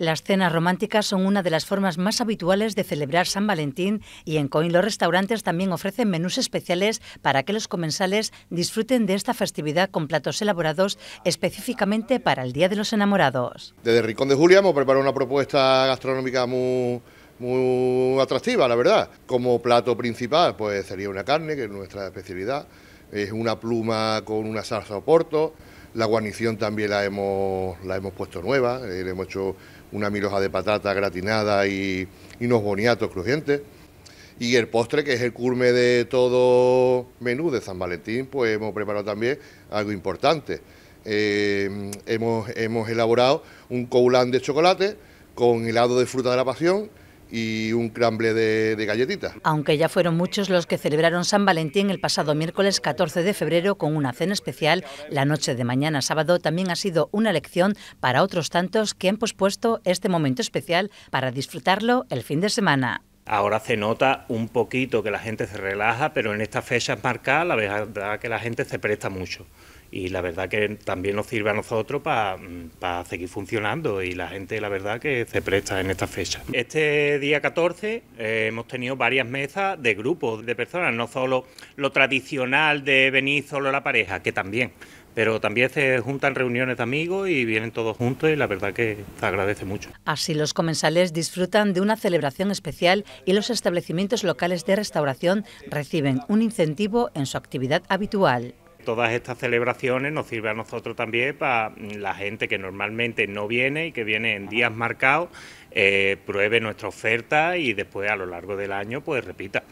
Las cenas románticas son una de las formas más habituales de celebrar San Valentín y en Coin los restaurantes también ofrecen menús especiales para que los comensales disfruten de esta festividad con platos elaborados específicamente para el Día de los Enamorados. Desde Rincón de Julia hemos preparado una propuesta gastronómica muy muy atractiva, la verdad. Como plato principal, pues sería una carne, que es nuestra especialidad, es una pluma con una salsa o porto, la guarnición también la hemos, la hemos puesto nueva, le hemos hecho una miloja de patata gratinada y, unos boniatos crujientes. Y el postre, que es el curme de todo menú de San Valentín, pues hemos preparado también algo importante. Eh, hemos, hemos, elaborado un coulán de chocolate con helado de fruta de la pasión y un crumble de, galletitas. Aunque ya fueron muchos los que celebraron San Valentín el pasado miércoles 14 de febrero con una cena especial, la noche de mañana sábado también ha sido una lección para otros tantos que han pospuesto este momento especial para disfrutarlo el fin de semana. Ahora se nota un poquito que la gente se relaja, pero en estas fechas marcadas la verdad que la gente se presta mucho y la verdad que también nos sirve a nosotros para seguir funcionando y la gente la verdad que se presta en esta fecha. Este día 14 eh, hemos tenido varias mesas de grupos de personas, no solo lo tradicional de venir solo la pareja, que también, pero también se juntan reuniones de amigos y vienen todos juntos y la verdad que se agradece mucho. Así los comensales disfrutan de una celebración especial y los establecimientos locales de restauración reciben un incentivo en su actividad habitual. Todas estas celebraciones nos sirven a nosotros también para la gente que normalmente no viene y que viene en días marcados, eh, pruebe nuestra oferta y después a lo largo del año pues repita.